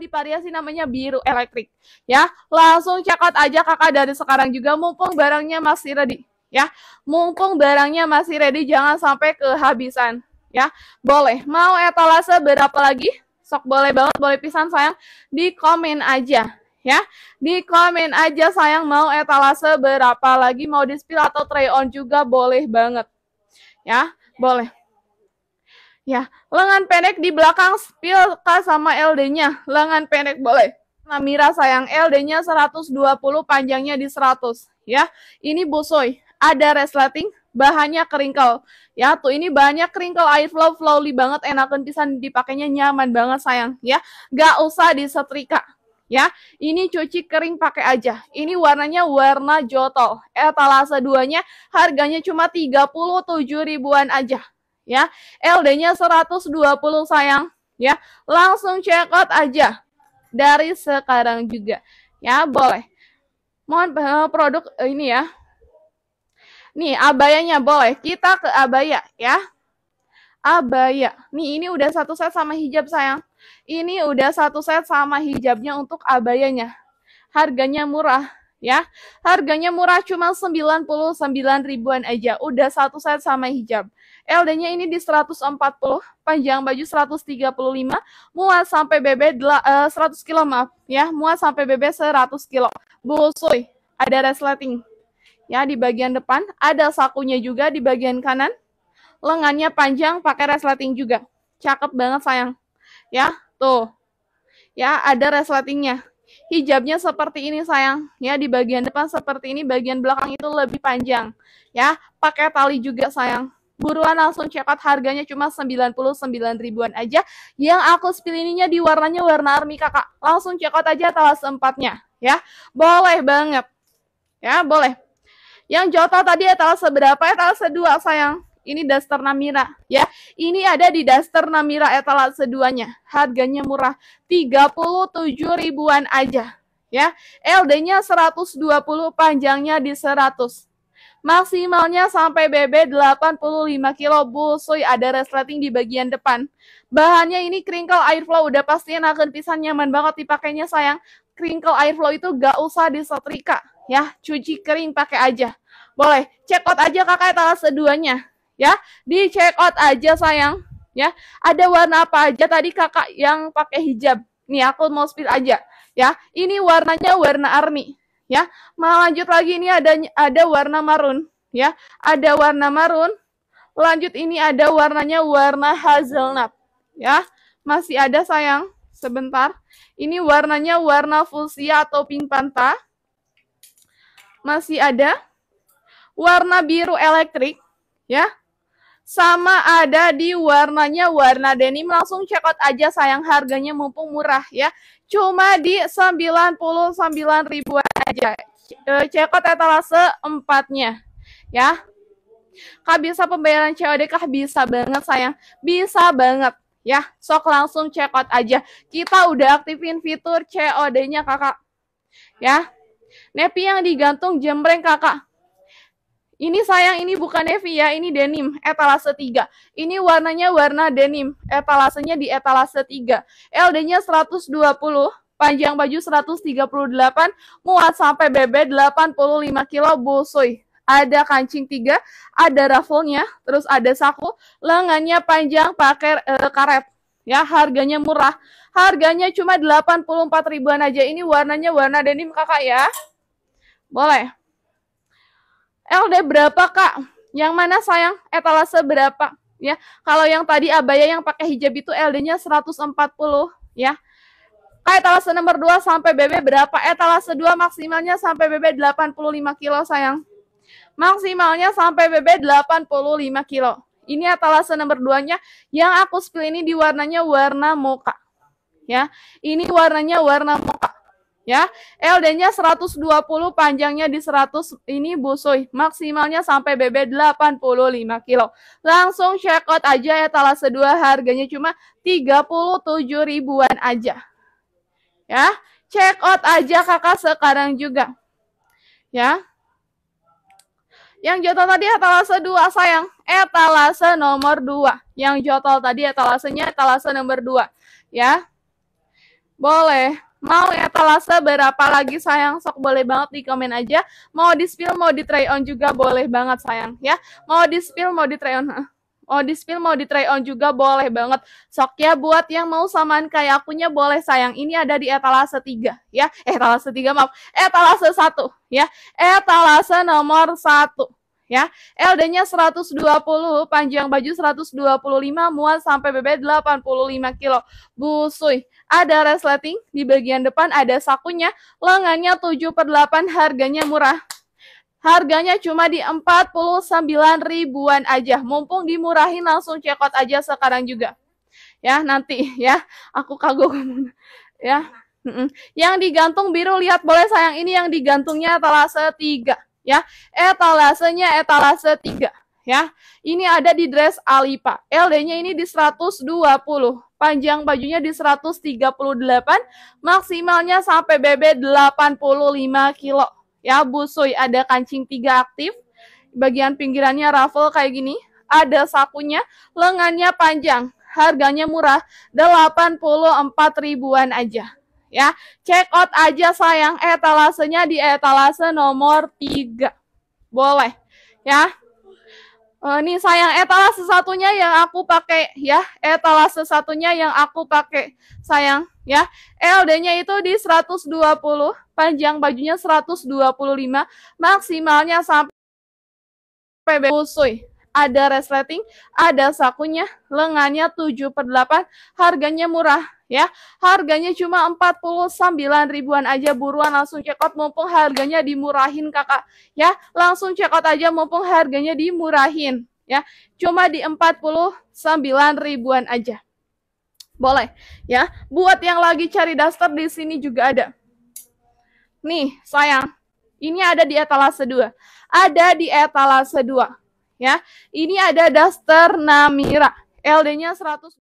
di variasi namanya biru eh, elektrik ya. Langsung cekot aja kakak dari sekarang juga mumpung barangnya masih ready ya. Mumpung barangnya masih ready jangan sampai kehabisan ya. Boleh. Mau etalase berapa lagi? Sok boleh banget, boleh pisan sayang. Di komen aja ya. Di komen aja sayang mau etalase berapa lagi, mau display atau try on juga boleh banget. Ya, boleh. Ya, lengan pendek di belakang spill K sama LD-nya. Lengan pendek boleh. Nah, Mira sayang LD-nya 120, panjangnya di 100. Ya, ini busoi. Ada resleting, bahannya keringkel. Ya, tuh ini bahannya keringkel, flow, flowly banget, enakan pisan dipakainya nyaman banget sayang. Ya, gak usah disetrika. Ya, ini cuci kering pakai aja. Ini warnanya warna jotol. Etalase duanya harganya cuma 37 ribuan aja ya. LD-nya 120 sayang ya. Langsung check out aja dari sekarang juga. Ya, boleh. Mohon eh, produk eh, ini ya. Nih, abayanya boleh. Kita ke abaya ya. Abaya. Nih, ini udah satu set sama hijab sayang. Ini udah satu set sama hijabnya untuk abayanya. Harganya murah ya. Harganya murah cuma 99 ribuan aja. Udah satu set sama hijab. LD-nya ini di 140, panjang baju 135, muat sampai BB 100 eh, kilo maaf ya, muat sampai BB 100 kilo. Busui, ada resleting. Ya, di bagian depan ada sakunya juga di bagian kanan. Lengannya panjang pakai resleting juga. Cakep banget sayang. Ya, tuh. Ya, ada resletingnya hijabnya seperti ini sayang ya di bagian depan seperti ini bagian belakang itu lebih panjang ya pakai tali juga sayang buruan langsung check harganya cuma 99 ribuan aja yang aku spill ininya di warnanya warna army kakak langsung cekot aja talas empatnya ya boleh banget ya boleh yang jota tadi ya seberapa ya talas sedua sayang ini daster Namira ya. Ini ada di daster Namira etalase duanya. Harganya murah, 37 ribuan aja ya. LD-nya 120, panjangnya di 100 maksimalnya sampai BB 85 kilo busui ada resleting di bagian depan. Bahannya ini crinkle airflow udah pasti akan pisan nyaman banget dipakainya sayang. Crinkle airflow itu gak usah disetrika ya, cuci kering pakai aja. Boleh, Cekot aja kakak etalase duanya ya. Di check out aja sayang, ya. Ada warna apa aja tadi kakak yang pakai hijab. Nih aku mau speed aja, ya. Ini warnanya warna army, ya. Mau lanjut lagi ini ada ada warna marun, ya. Ada warna marun. Lanjut ini ada warnanya warna hazelnut, ya. Masih ada sayang sebentar. Ini warnanya warna fuchsia atau pink panta. Masih ada warna biru elektrik, ya sama ada di warnanya warna denim. Langsung check out aja sayang harganya mumpung murah ya. Cuma di 99 ribuan aja. Check out etalase empatnya ya. Kah bisa pembayaran COD kah? Bisa banget sayang. Bisa banget ya. Sok langsung check out aja. Kita udah aktifin fitur COD-nya kakak. Ya. Nepi yang digantung jembreng kakak. Ini sayang ini bukan Evi ya, ini denim, etalase 3. Ini warnanya warna denim, etalasenya di etalase 3. LD-nya 120, panjang baju 138, muat sampai BB 85 kilo busui. Ada kancing tiga, ada raffle-nya, terus ada saku, lengannya panjang pakai uh, karet. Ya, harganya murah. Harganya cuma 84 ribuan aja. Ini warnanya warna denim kakak ya. Boleh. LD berapa kak? Yang mana sayang? Etalase berapa? Ya, kalau yang tadi abaya yang pakai hijab itu LD-nya 140 ya. Kak etalase nomor 2 sampai BB berapa? Etalase 2 maksimalnya sampai BB 85 kilo sayang. Maksimalnya sampai BB 85 kilo. Ini etalase nomor 2-nya yang aku spill ini di warnanya warna moka. Ya, ini warnanya warna moka ya. LD-nya 120, panjangnya di 100, ini busui. Maksimalnya sampai BB 85 kilo. Langsung check out aja ya, talas 2, harganya cuma 37 ribuan aja. Ya, check out aja kakak sekarang juga. Ya. Yang jotol tadi etalase ya, 2, sayang. Etalase eh, nomor 2. Yang jotol tadi etalasenya ya, etalase nomor 2. Ya. Boleh. Mau etalase ya, berapa lagi sayang sok boleh banget di komen aja. Mau di spill mau di try on juga boleh banget sayang ya. Mau di spill mau di try on. Mau di spill mau di try on juga boleh banget. Sok ya buat yang mau samaan kayak akunya boleh sayang. Ini ada di etalase 3 ya. Eh, etalase 3 maaf. Etalase 1 ya. Etalase nomor 1 ya. LD-nya 120, panjang baju 125, muat sampai bebek 85 kilo. Busui, ada resleting di bagian depan, ada sakunya, lengannya 7 per 8, harganya murah. Harganya cuma di 49 ribuan aja. Mumpung dimurahin langsung cekot aja sekarang juga. Ya, nanti ya. Aku kagum. ya. Yang digantung biru lihat boleh sayang ini yang digantungnya talase 3 ya. Etalasenya etalase 3 ya. Ini ada di dress Alipa. LD-nya ini di 120, panjang bajunya di 138, maksimalnya sampai BB 85 kilo. Ya, busui ada kancing tiga aktif. Bagian pinggirannya ruffle kayak gini, ada sakunya, lengannya panjang. Harganya murah, 84 ribuan aja ya. Check out aja sayang eh, etalasenya di etalase nomor 3. Boleh ya. ini eh, sayang etalase satunya yang aku pakai ya, etalase satunya yang aku pakai sayang ya. LD-nya itu di 120, panjang bajunya 125, maksimalnya sampai PB usui ada resleting, ada sakunya, lengannya 7 per 8, harganya murah ya. Harganya cuma 49 ribuan aja buruan langsung check out mumpung harganya dimurahin Kakak ya. Langsung check out aja mumpung harganya dimurahin ya. Cuma di 49 ribuan aja. Boleh ya. Buat yang lagi cari daster di sini juga ada. Nih, sayang. Ini ada di etalase 2. Ada di etalase 2 ya. Ini ada daster Namira. LD-nya 100